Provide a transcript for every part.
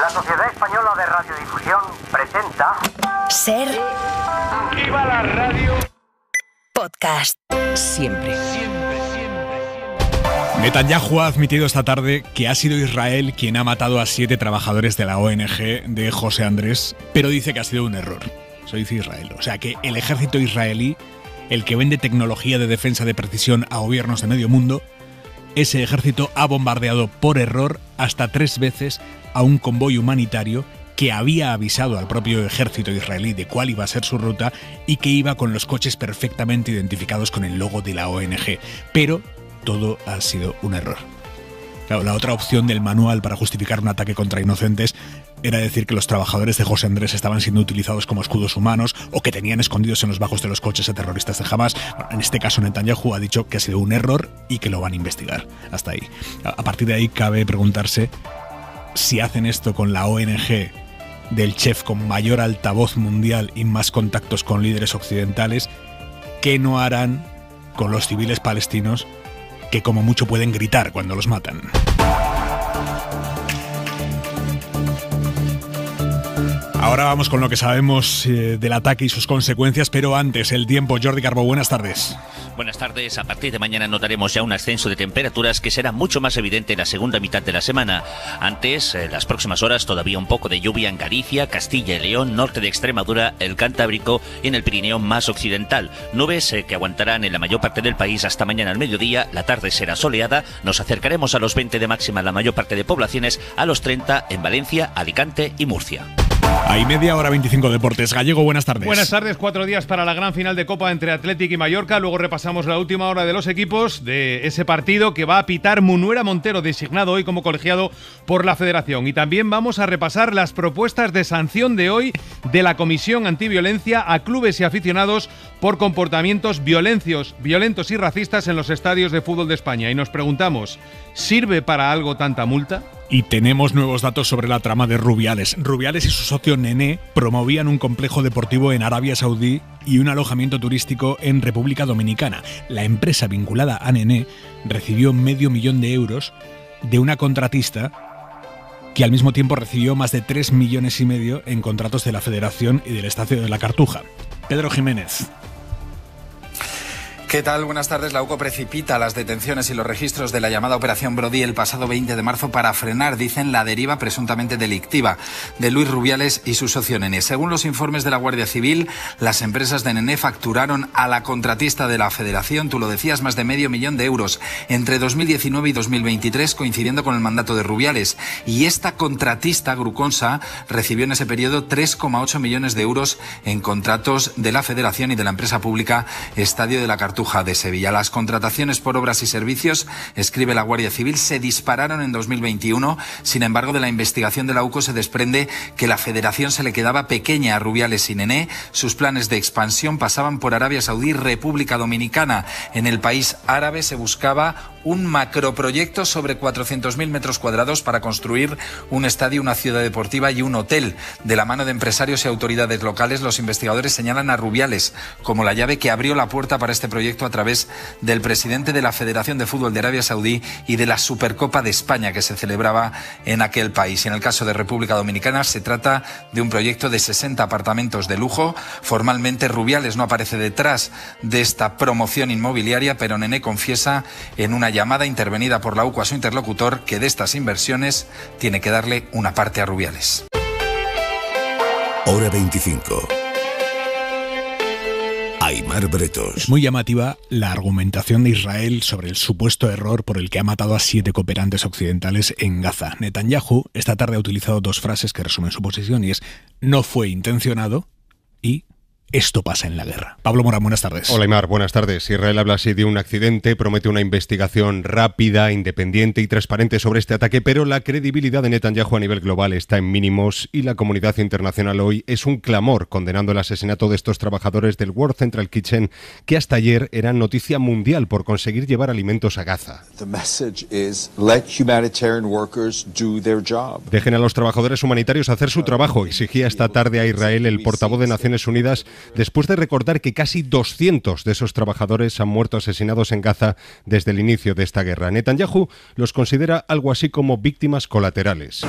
La Sociedad Española de Radiodifusión presenta. Ser. activa la radio! Podcast. Siempre. Siempre, siempre, siempre. Netanyahu ha admitido esta tarde que ha sido Israel quien ha matado a siete trabajadores de la ONG de José Andrés, pero dice que ha sido un error. Eso dice Israel. O sea que el ejército israelí, el que vende tecnología de defensa de precisión a gobiernos de medio mundo, ese ejército ha bombardeado por error hasta tres veces a un convoy humanitario que había avisado al propio ejército israelí de cuál iba a ser su ruta y que iba con los coches perfectamente identificados con el logo de la ONG. Pero todo ha sido un error. la otra opción del manual para justificar un ataque contra inocentes era decir que los trabajadores de José Andrés estaban siendo utilizados como escudos humanos o que tenían escondidos en los bajos de los coches a terroristas de Hamas. En este caso, Netanyahu ha dicho que ha sido un error y que lo van a investigar. Hasta ahí. A partir de ahí cabe preguntarse si hacen esto con la ONG del chef con mayor altavoz mundial y más contactos con líderes occidentales, ¿qué no harán con los civiles palestinos que como mucho pueden gritar cuando los matan? Ahora vamos con lo que sabemos eh, del ataque y sus consecuencias, pero antes el tiempo. Jordi Carbo, buenas tardes. Buenas tardes. A partir de mañana notaremos ya un ascenso de temperaturas que será mucho más evidente en la segunda mitad de la semana. Antes, las próximas horas, todavía un poco de lluvia en Galicia, Castilla y León, norte de Extremadura, el Cantábrico y en el Pirineo más occidental. Nubes eh, que aguantarán en la mayor parte del país hasta mañana al mediodía. La tarde será soleada. Nos acercaremos a los 20 de máxima en la mayor parte de poblaciones, a los 30 en Valencia, Alicante y Murcia. Hay media hora 25 deportes. Gallego, buenas tardes. Buenas tardes, cuatro días para la gran final de Copa entre Atlético y Mallorca. Luego repasamos la última hora de los equipos de ese partido que va a pitar Munuera Montero, designado hoy como colegiado por la Federación. Y también vamos a repasar las propuestas de sanción de hoy de la Comisión Antiviolencia a clubes y aficionados por comportamientos violencios, violentos y racistas en los estadios de fútbol de España. Y nos preguntamos, ¿sirve para algo tanta multa? Y tenemos nuevos datos sobre la trama de Rubiales. Rubiales y su socio Nené promovían un complejo deportivo en Arabia Saudí y un alojamiento turístico en República Dominicana. La empresa vinculada a Nené recibió medio millón de euros de una contratista que al mismo tiempo recibió más de 3 millones y medio en contratos de la Federación y del Estadio de la Cartuja. Pedro Jiménez, ¿Qué tal? Buenas tardes. La UCO precipita las detenciones y los registros de la llamada Operación Brody el pasado 20 de marzo para frenar, dicen, la deriva presuntamente delictiva de Luis Rubiales y su socio Nene. Según los informes de la Guardia Civil, las empresas de Nene facturaron a la contratista de la Federación, tú lo decías, más de medio millón de euros entre 2019 y 2023, coincidiendo con el mandato de Rubiales. Y esta contratista, Gruconsa, recibió en ese periodo 3,8 millones de euros en contratos de la Federación y de la empresa pública Estadio de la Cartuja de Sevilla. Las contrataciones por obras y servicios, escribe la Guardia Civil, se dispararon en 2021. Sin embargo, de la investigación de la UCO se desprende que la federación se le quedaba pequeña a Rubiales y Nené. Sus planes de expansión pasaban por Arabia Saudí República Dominicana. En el país árabe se buscaba un macroproyecto sobre 400.000 metros cuadrados para construir un estadio, una ciudad deportiva y un hotel. De la mano de empresarios y autoridades locales, los investigadores señalan a Rubiales como la llave que abrió la puerta para este proyecto a través del presidente de la Federación de Fútbol de Arabia Saudí y de la Supercopa de España que se celebraba en aquel país. en el caso de República Dominicana se trata de un proyecto de 60 apartamentos de lujo. Formalmente Rubiales no aparece detrás de esta promoción inmobiliaria, pero Nene confiesa en una llamada intervenida por la UCO a su interlocutor que de estas inversiones tiene que darle una parte a Rubiales. Hora 25. Aymar Bretos. muy llamativa la argumentación de Israel sobre el supuesto error por el que ha matado a siete cooperantes occidentales en Gaza. Netanyahu esta tarde ha utilizado dos frases que resumen su posición y es no fue intencionado y esto pasa en la guerra. Pablo Morán, buenas tardes. Hola, Imar, buenas tardes. Israel habla así de un accidente, promete una investigación rápida, independiente y transparente sobre este ataque, pero la credibilidad de Netanyahu a nivel global está en mínimos y la comunidad internacional hoy es un clamor condenando el asesinato de estos trabajadores del World Central Kitchen que hasta ayer eran noticia mundial por conseguir llevar alimentos a Gaza. Dejen a los trabajadores humanitarios hacer su trabajo, exigía esta tarde a Israel el portavoz de Naciones Unidas después de recordar que casi 200 de esos trabajadores han muerto asesinados en Gaza desde el inicio de esta guerra. Netanyahu los considera algo así como víctimas colaterales.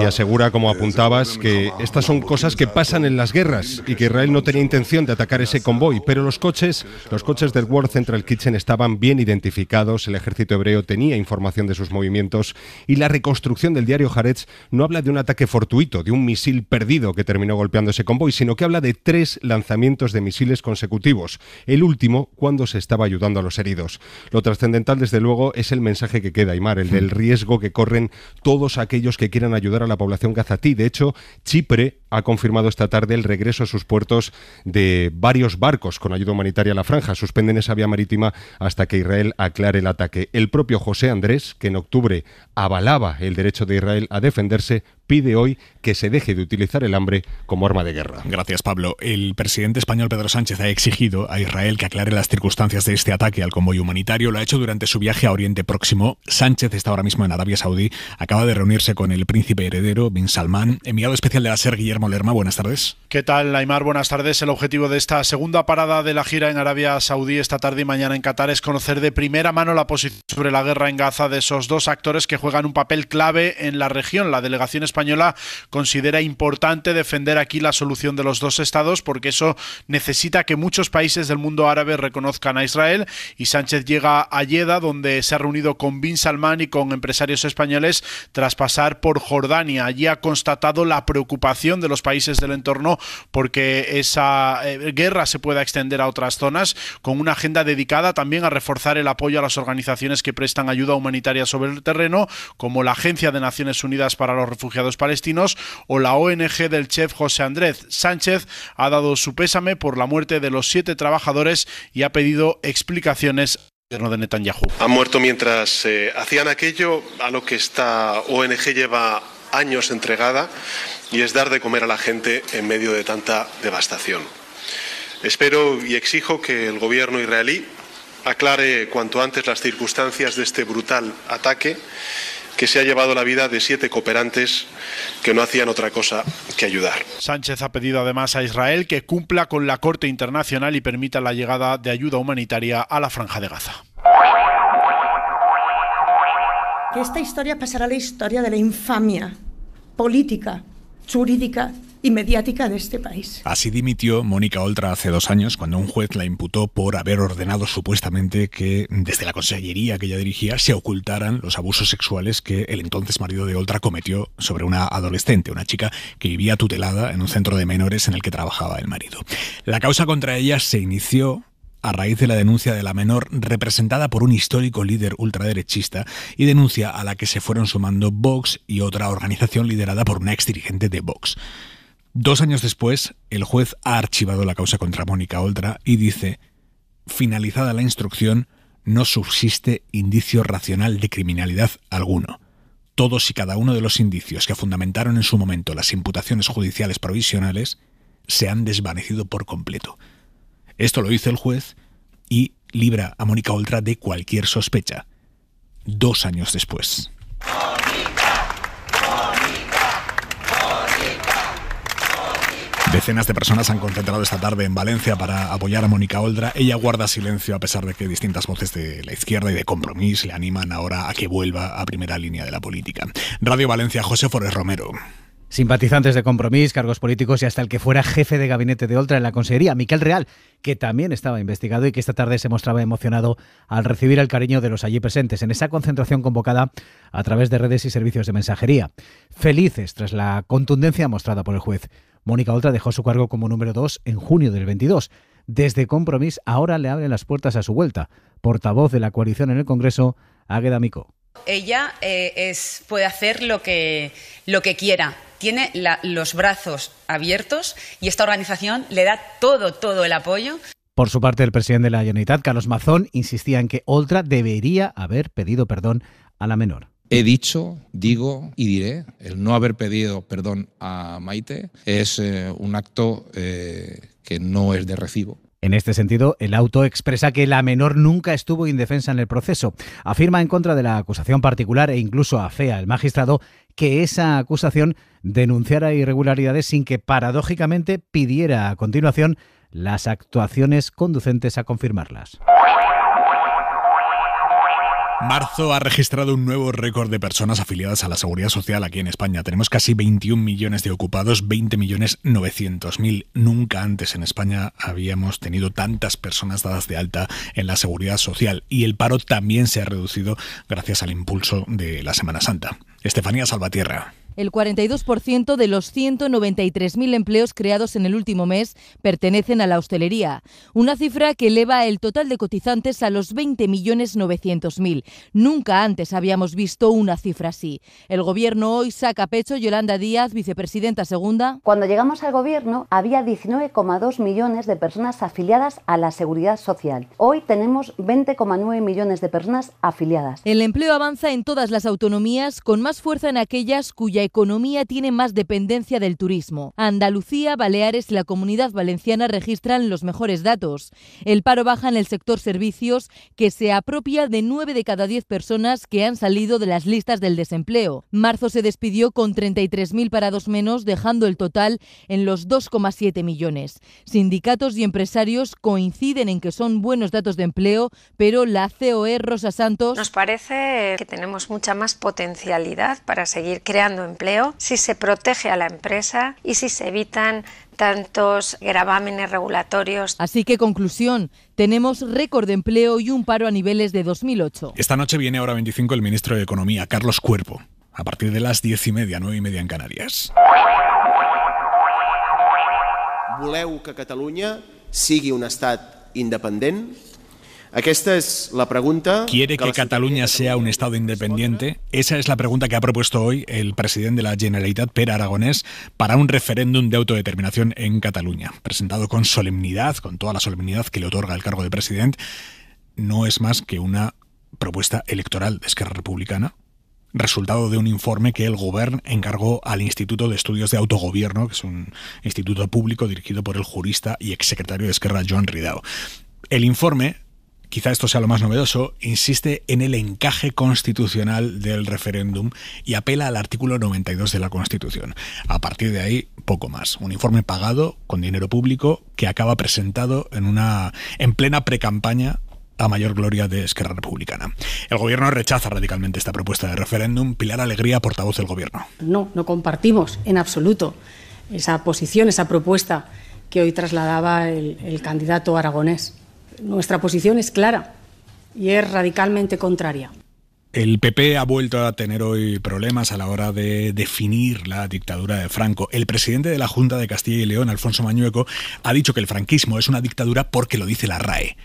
Y asegura, como apuntabas, que estas son cosas que pasan en las guerras y que Israel no tenía intención de atacar ese convoy, pero los coches, los coches del World Central Kitchen estaban bien identificados, el ejército hebreo tenía información de sus movimientos y la reconstrucción del diario Haaretz no habla de un ataque fortuito, de un misil perdido que terminó golpeando ese convoy, sino que habla de tres lanzamientos de misiles consecutivos, el último cuando se estaba ayudando a los heridos. Lo trascendental, desde luego, es el mensaje que queda, Aymar, el del mm. riesgo que corren todos aquellos que quieran ayudar a la población gazatí. De hecho, Chipre ha confirmado esta tarde el regreso a sus puertos de varios barcos con ayuda humanitaria a la franja. Suspenden esa vía marítima hasta que Israel aclare el ataque. El propio José Andrés, que en octubre avalaba el derecho de Israel a defenderse, pide hoy que se deje de utilizar el hambre como arma de guerra. Gracias, Pablo. El presidente español Pedro Sánchez ha exigido a Israel que aclare las circunstancias de este ataque al convoy humanitario. Lo ha hecho durante su viaje a Oriente Próximo. Sánchez está ahora mismo en Arabia Saudí. Acaba de reunirse con el príncipe heredero Bin Salman, enviado especial de la SER Guillermo Guillermo buenas tardes. ¿Qué tal, Aymar? Buenas tardes. El objetivo de esta segunda parada de la gira en Arabia Saudí esta tarde y mañana en Qatar es conocer de primera mano la posición sobre la guerra en Gaza de esos dos actores que juegan un papel clave en la región. La delegación española considera importante defender aquí la solución de los dos estados porque eso necesita que muchos países del mundo árabe reconozcan a Israel y Sánchez llega a yeda donde se ha reunido con Bin Salman y con empresarios españoles tras pasar por Jordania. Allí ha constatado la preocupación de los los países del entorno porque esa eh, guerra se pueda extender a otras zonas, con una agenda dedicada también a reforzar el apoyo a las organizaciones que prestan ayuda humanitaria sobre el terreno, como la Agencia de Naciones Unidas para los Refugiados Palestinos o la ONG del chef José Andrés Sánchez ha dado su pésame por la muerte de los siete trabajadores y ha pedido explicaciones de Netanyahu. Han muerto mientras eh, hacían aquello a lo que esta ONG lleva años entregada y es dar de comer a la gente en medio de tanta devastación. Espero y exijo que el gobierno israelí aclare cuanto antes las circunstancias de este brutal ataque que se ha llevado la vida de siete cooperantes que no hacían otra cosa que ayudar. Sánchez ha pedido además a Israel que cumpla con la Corte Internacional y permita la llegada de ayuda humanitaria a la Franja de Gaza que esta historia pasará a la historia de la infamia política, jurídica y mediática de este país. Así dimitió Mónica Oltra hace dos años cuando un juez la imputó por haber ordenado supuestamente que desde la consellería que ella dirigía se ocultaran los abusos sexuales que el entonces marido de Oltra cometió sobre una adolescente, una chica que vivía tutelada en un centro de menores en el que trabajaba el marido. La causa contra ella se inició a raíz de la denuncia de la menor representada por un histórico líder ultraderechista y denuncia a la que se fueron sumando Vox y otra organización liderada por una ex dirigente de Vox. Dos años después, el juez ha archivado la causa contra Mónica Oltra y dice, finalizada la instrucción, no subsiste indicio racional de criminalidad alguno. Todos y cada uno de los indicios que fundamentaron en su momento las imputaciones judiciales provisionales se han desvanecido por completo. Esto lo hizo el juez y libra a Mónica Oltra de cualquier sospecha. Dos años después. Decenas de personas han concentrado esta tarde en Valencia para apoyar a Mónica Oldra. Ella guarda silencio a pesar de que distintas voces de la izquierda y de compromiso le animan ahora a que vuelva a primera línea de la política. Radio Valencia, José Forés Romero simpatizantes de Compromís, cargos políticos y hasta el que fuera jefe de gabinete de Oltra en la Consejería, Miquel Real, que también estaba investigado y que esta tarde se mostraba emocionado al recibir el cariño de los allí presentes en esa concentración convocada a través de redes y servicios de mensajería. Felices tras la contundencia mostrada por el juez. Mónica Oltra dejó su cargo como número 2 en junio del 22. Desde Compromís ahora le abren las puertas a su vuelta. Portavoz de la coalición en el Congreso, Águeda Mico. Ella eh, puede hacer lo que quiera tiene los brazos abiertos y esta organización le da todo, todo el apoyo. Por su parte, el presidente de la Generalitat, Carlos Mazón, insistía en que Oltra debería haber pedido perdón a la menor. He dicho, digo y diré, el no haber pedido perdón a Maite es eh, un acto eh, que no es de recibo. En este sentido, el auto expresa que la menor nunca estuvo indefensa en el proceso. Afirma en contra de la acusación particular e incluso afea el magistrado que esa acusación denunciara irregularidades sin que paradójicamente pidiera a continuación las actuaciones conducentes a confirmarlas. Marzo ha registrado un nuevo récord de personas afiliadas a la seguridad social aquí en España. Tenemos casi 21 millones de ocupados, 20 millones 900 mil. Nunca antes en España habíamos tenido tantas personas dadas de alta en la seguridad social y el paro también se ha reducido gracias al impulso de la Semana Santa. Estefanía Salvatierra. El 42% de los 193.000 empleos creados en el último mes pertenecen a la hostelería, una cifra que eleva el total de cotizantes a los 20.900.000. Nunca antes habíamos visto una cifra así. El gobierno hoy saca pecho Yolanda Díaz, vicepresidenta segunda. Cuando llegamos al gobierno había 19,2 millones de personas afiliadas a la seguridad social. Hoy tenemos 20,9 millones de personas afiliadas. El empleo avanza en todas las autonomías con más fuerza en aquellas cuya economía tiene más dependencia del turismo. Andalucía, Baleares y la Comunidad Valenciana registran los mejores datos. El paro baja en el sector servicios, que se apropia de 9 de cada 10 personas que han salido de las listas del desempleo. Marzo se despidió con 33.000 parados menos, dejando el total en los 2,7 millones. Sindicatos y empresarios coinciden en que son buenos datos de empleo, pero la COE Rosa Santos. Nos parece que tenemos mucha más potencialidad para seguir creando empleo, si se protege a la empresa y si se evitan tantos gravámenes regulatorios. Así que conclusión, tenemos récord de empleo y un paro a niveles de 2008. Esta noche viene ahora 25 el ministro de Economía, Carlos Cuerpo, a partir de las 10 y media, nueve y media en Canarias. Voleu que Catalunya sigui un estat independent? Esta es la pregunta. ¿Quiere que Cataluña sea un Estado independiente? Esa es la pregunta que ha propuesto hoy el presidente de la Generalitat, per Aragonés, para un referéndum de autodeterminación en Cataluña, presentado con solemnidad, con toda la solemnidad que le otorga el cargo de presidente. No es más que una propuesta electoral de Esquerra Republicana, resultado de un informe que el Gobierno encargó al Instituto de Estudios de Autogobierno, que es un instituto público dirigido por el jurista y exsecretario de Esquerra, Joan Ridao. El informe quizá esto sea lo más novedoso, insiste en el encaje constitucional del referéndum y apela al artículo 92 de la Constitución. A partir de ahí, poco más. Un informe pagado con dinero público que acaba presentado en una en plena precampaña a mayor gloria de Esquerra Republicana. El gobierno rechaza radicalmente esta propuesta de referéndum. Pilar Alegría, portavoz del gobierno. No, no compartimos en absoluto esa posición, esa propuesta que hoy trasladaba el candidato aragonés. Nuestra posición es clara y es radicalmente contraria. El PP ha vuelto a tener hoy problemas a la hora de definir la dictadura de Franco. El presidente de la Junta de Castilla y León, Alfonso Mañueco, ha dicho que el franquismo es una dictadura porque lo dice la RAE.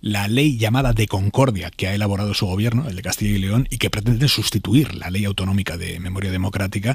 La ley llamada de Concordia que ha elaborado su gobierno, el de Castilla y León, y que pretende sustituir la ley autonómica de memoria democrática,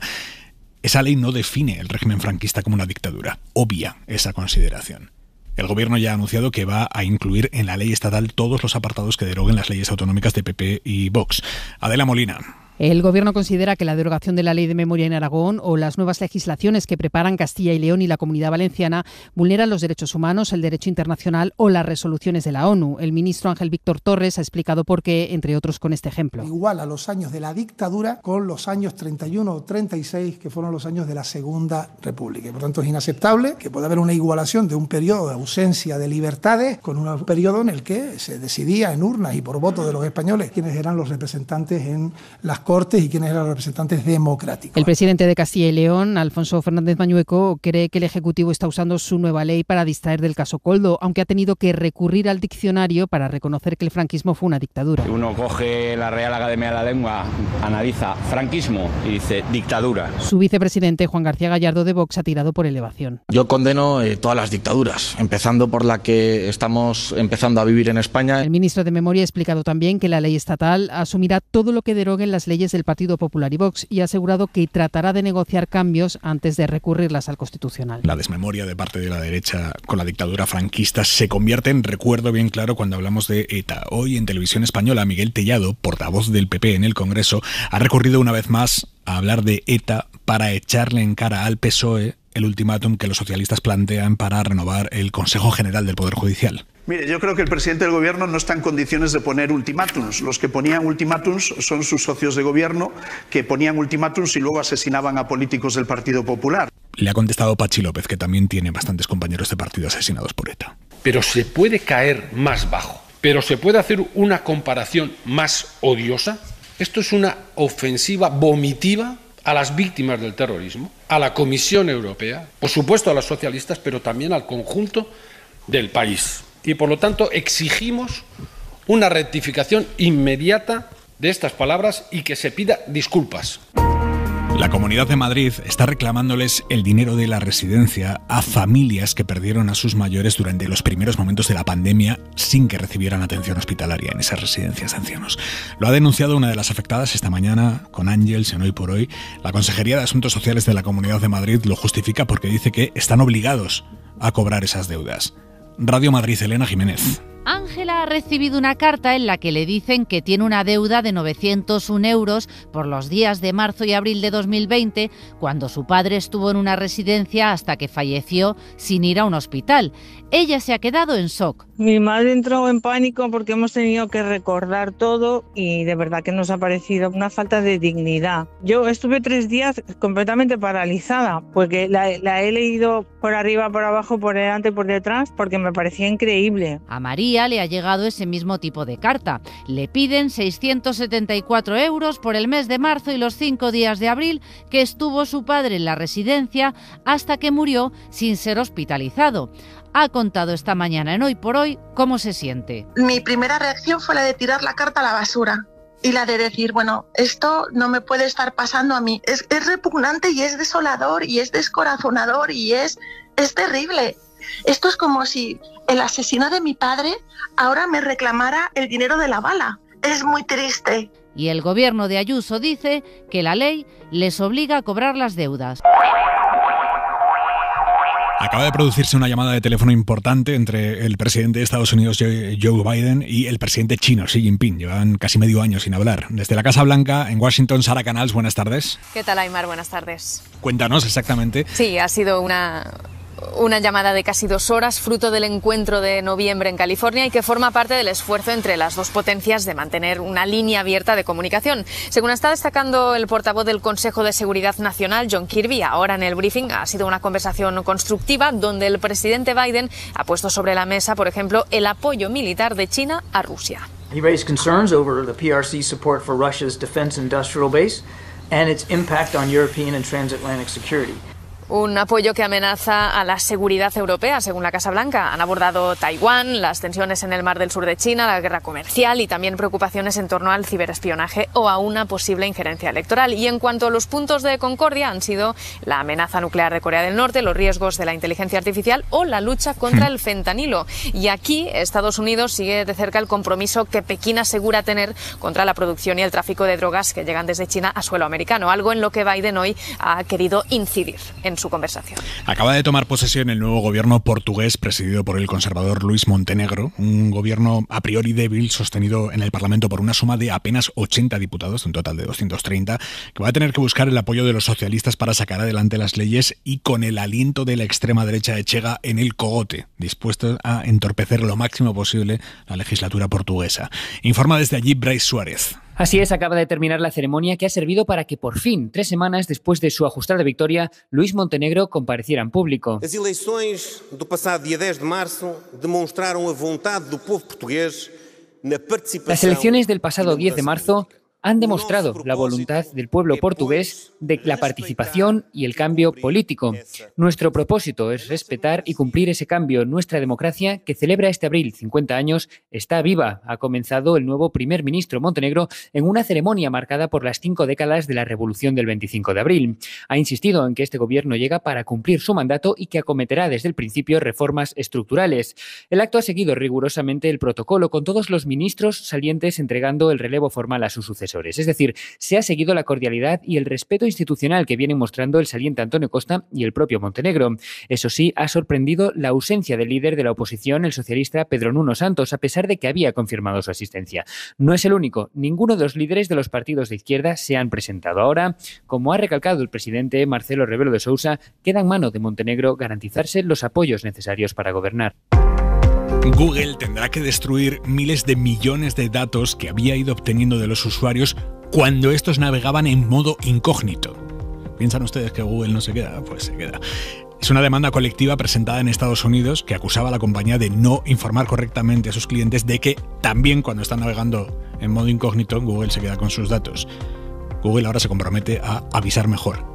esa ley no define el régimen franquista como una dictadura. Obvia esa consideración. El gobierno ya ha anunciado que va a incluir en la ley estatal todos los apartados que deroguen las leyes autonómicas de PP y Vox. Adela Molina. El Gobierno considera que la derogación de la Ley de Memoria en Aragón o las nuevas legislaciones que preparan Castilla y León y la Comunidad Valenciana vulneran los derechos humanos, el derecho internacional o las resoluciones de la ONU. El ministro Ángel Víctor Torres ha explicado por qué, entre otros, con este ejemplo. Igual a los años de la dictadura con los años 31 o 36, que fueron los años de la Segunda República. Por tanto, es inaceptable que pueda haber una igualación de un periodo de ausencia de libertades con un periodo en el que se decidía en urnas y por voto de los españoles quiénes eran los representantes en las y quiénes eran los representantes democráticos. El presidente de Castilla y León, Alfonso Fernández Mañueco, cree que el Ejecutivo está usando su nueva ley para distraer del caso Coldo, aunque ha tenido que recurrir al diccionario para reconocer que el franquismo fue una dictadura. Uno coge la Real Academia de la Lengua, analiza franquismo y dice dictadura. Su vicepresidente, Juan García Gallardo de Vox, ha tirado por elevación. Yo condeno eh, todas las dictaduras, empezando por la que estamos empezando a vivir en España. El ministro de Memoria ha explicado también que la ley estatal asumirá todo lo que deroguen las leyes es el Partido Popular y Vox y ha asegurado que tratará de negociar cambios antes de recurrirlas al Constitucional. La desmemoria de parte de la derecha con la dictadura franquista se convierte en recuerdo bien claro cuando hablamos de ETA. Hoy en televisión española, Miguel Tellado, portavoz del PP en el Congreso, ha recurrido una vez más a hablar de ETA para echarle en cara al PSOE el ultimátum que los socialistas plantean para renovar el Consejo General del Poder Judicial. Mire, yo creo que el presidente del gobierno no está en condiciones de poner ultimátums. Los que ponían ultimátums son sus socios de gobierno que ponían ultimátums y luego asesinaban a políticos del Partido Popular. Le ha contestado Pachi López, que también tiene bastantes compañeros de partido asesinados por ETA. Pero se puede caer más bajo. Pero se puede hacer una comparación más odiosa. Esto es una ofensiva vomitiva a las víctimas del terrorismo, a la Comisión Europea, por supuesto a las socialistas, pero también al conjunto del país y por lo tanto exigimos una rectificación inmediata de estas palabras y que se pida disculpas. La Comunidad de Madrid está reclamándoles el dinero de la residencia a familias que perdieron a sus mayores durante los primeros momentos de la pandemia sin que recibieran atención hospitalaria en esas residencias de ancianos. Lo ha denunciado una de las afectadas esta mañana con Ángel. en Hoy por Hoy. La Consejería de Asuntos Sociales de la Comunidad de Madrid lo justifica porque dice que están obligados a cobrar esas deudas. Radio Madrid, Elena Jiménez. Ángela ha recibido una carta en la que le dicen que tiene una deuda de 901 euros por los días de marzo y abril de 2020, cuando su padre estuvo en una residencia hasta que falleció sin ir a un hospital. Ella se ha quedado en shock. Mi madre entró en pánico porque hemos tenido que recordar todo y de verdad que nos ha parecido una falta de dignidad. Yo estuve tres días completamente paralizada porque la, he leído por arriba, por abajo, por delante, por detrás, porque me parecía increíble. A María le ha llegado ese mismo tipo de carta. Le piden 674 euros por el mes de marzo y los cinco días de abril que estuvo su padre en la residencia hasta que murió sin ser hospitalizado ha contado esta mañana en Hoy por Hoy cómo se siente. Mi primera reacción fue la de tirar la carta a la basura y la de decir, bueno, esto no me puede estar pasando a mí. Es, repugnante y es desolador y es descorazonador y es, es terrible. Esto es como si el asesino de mi padre ahora me reclamara el dinero de la bala. Es muy triste. Y el gobierno de Ayuso dice que la ley les obliga a cobrar las deudas. Acaba de producirse una llamada de teléfono importante entre el presidente de Estados Unidos, Joe Biden, y el presidente chino, Xi Jinping. Llevan casi medio año sin hablar. Desde la Casa Blanca, en Washington, Sara Canals, buenas tardes. ¿Qué tal, Aymar? Buenas tardes. Cuéntanos exactamente. Sí, ha sido una una llamada de casi dos horas, fruto del encuentro de noviembre en California y que forma parte del esfuerzo entre las dos potencias de mantener una línea abierta de comunicación. Según está destacando el portavoz del Consejo de Seguridad Nacional, John Kirby, ahora en el briefing ha sido una conversación constructiva donde el presidente Biden ha puesto sobre la mesa, por ejemplo, el apoyo militar de China a Rusia. concerns over the support for Russia's defense industrial base and its impact on European and transatlantic security un apoyo que amenaza a la seguridad europea, según la Casa Blanca. Han abordado Taiwán, las tensiones en el Mar del Sur de China, la guerra comercial y también preocupaciones en torno al ciberespionaje o a una posible injerencia electoral. Y en cuanto a los puntos de concordia, han sido la amenaza nuclear de Corea del Norte, los riesgos de la inteligencia artificial o la lucha contra el fentanilo. Y aquí Estados Unidos sigue de cerca el compromiso que Pekín asegura tener contra la producción y el tráfico de drogas que llegan desde China a suelo americano, algo en lo que Biden hoy ha querido incidir su conversación. Acaba de tomar posesión el nuevo gobierno portugués presidido por el conservador Luis Montenegro, un gobierno a priori débil sostenido en el Parlamento por una suma de apenas 80 diputados, un total de 230, que va a tener que buscar el apoyo de los socialistas para sacar adelante las leyes y con el aliento de la extrema derecha de Chega en el cogote, dispuesto a entorpecer lo máximo posible la legislatura portuguesa. Informa desde allí Bryce Suárez. Así es, acaba de terminar la ceremonia que ha servido para que por fin, tres semanas después de su ajustada victoria, Luis Montenegro compareciera en público. Las de marzo demostraron elecciones del pasado 10 e de marzo han demostrado la voluntad del pueblo portugués de la participación y el cambio político. Nuestro propósito es respetar y cumplir ese cambio. Nuestra democracia, que celebra este abril 50 años, está viva. Ha comenzado el nuevo primer ministro Montenegro en una ceremonia marcada por las cinco décadas de la revolución del 25 de abril. Ha insistido en que este gobierno llega para cumplir su mandato y que acometerá desde el principio reformas estructurales. El acto ha seguido rigurosamente el protocolo con todos los ministros salientes entregando el relevo formal a su sucesor. Es decir, se ha seguido la cordialidad y el respeto institucional que vienen mostrando el saliente Antonio Costa y el propio Montenegro. Eso sí, ha sorprendido la ausencia del líder de la oposición, el socialista Pedro Nuno Santos, a pesar de que había confirmado su asistencia. No es el único, ninguno de los líderes de los partidos de izquierda se han presentado. Ahora, como ha recalcado el presidente Marcelo Rebelo de Sousa, queda en mano de Montenegro garantizarse los apoyos necesarios para gobernar. Google tendrá que destruir miles de millones de datos que había ido obteniendo de los usuarios cuando estos navegaban en modo incógnito. ¿Piensan ustedes que Google no se queda? Pues se queda. Es una demanda colectiva presentada en Estados Unidos que acusaba a la compañía de no informar correctamente a sus clientes de que también cuando están navegando en modo incógnito Google se queda con sus datos. Google ahora se compromete a avisar mejor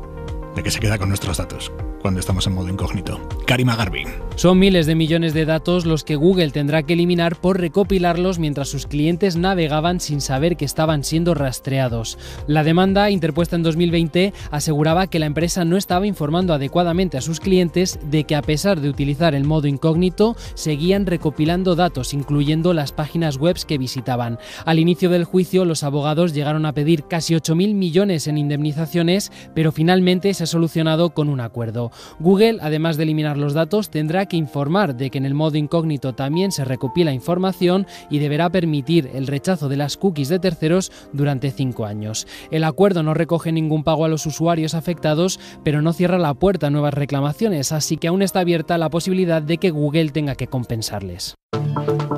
de que se queda con nuestros datos cuando estamos en modo incógnito. Karima Garvin. Son miles de millones de datos los que Google tendrá que eliminar por recopilarlos mientras sus clientes navegaban sin saber que estaban siendo rastreados. La demanda, interpuesta en 2020, aseguraba que la empresa no estaba informando adecuadamente a sus clientes de que a pesar de utilizar el modo incógnito, seguían recopilando datos, incluyendo las páginas web que visitaban. Al inicio del juicio, los abogados llegaron a pedir casi 8.000 millones en indemnizaciones, pero finalmente se ha solucionado con un acuerdo. Google, además de eliminar los datos, tendrá que informar de que en el modo incógnito también se recopila información y deberá permitir el rechazo de las cookies de terceros durante cinco años. El acuerdo no recoge ningún pago a los usuarios afectados, pero no cierra la puerta a nuevas reclamaciones, así que aún está abierta la posibilidad de que Google tenga que compensarles.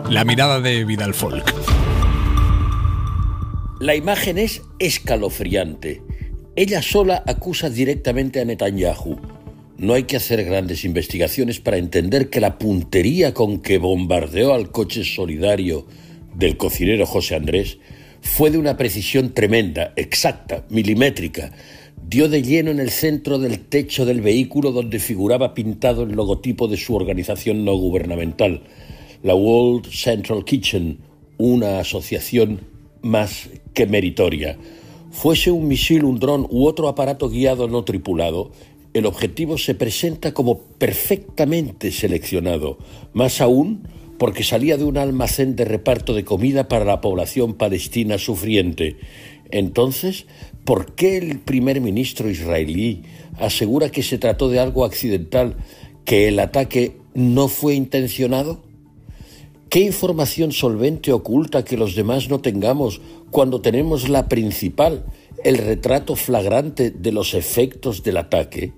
La mirada de Vidal Folk. La imagen es escalofriante. Ella sola acusa directamente a Netanyahu no hay que hacer grandes investigaciones para entender que la puntería con que bombardeó al coche solidario del cocinero José Andrés fue de una precisión tremenda, exacta, milimétrica. Dio de lleno en el centro del techo del vehículo donde figuraba pintado el logotipo de su organización no gubernamental, la World Central Kitchen, una asociación más que meritoria. Fuese un misil, un dron u otro aparato guiado no tripulado, el objetivo se presenta como perfectamente seleccionado, más aún porque salía de un almacén de reparto de comida para la población palestina sufriente. Entonces, ¿por qué el primer ministro israelí asegura que se trató de algo accidental, que el ataque no fue intencionado? ¿Qué información solvente oculta que los demás no tengamos cuando tenemos la principal, el retrato flagrante de los efectos del ataque?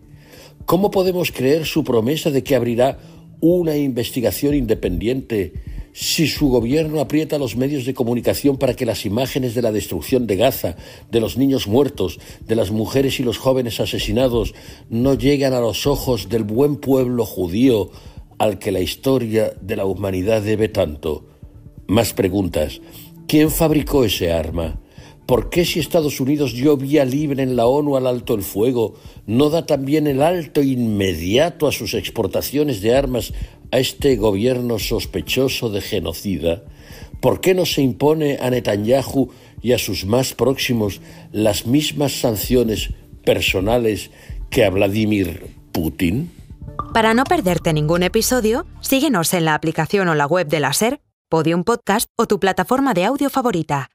¿Cómo podemos creer su promesa de que abrirá una investigación independiente si su gobierno aprieta los medios de comunicación para que las imágenes de la destrucción de Gaza, de los niños muertos, de las mujeres y los jóvenes asesinados no lleguen a los ojos del buen pueblo judío al que la historia de la humanidad debe tanto? Más preguntas. ¿Quién fabricó ese arma? ¿Por qué si Estados Unidos dio vía libre en la ONU al alto el fuego, no da también el alto inmediato a sus exportaciones de armas a este gobierno sospechoso de genocida? ¿Por qué no se impone a Netanyahu y a sus más próximos las mismas sanciones personales que a Vladimir Putin? Para no perderte ningún episodio, síguenos en la aplicación o la web de la SER, Podium Podcast o tu plataforma de audio favorita.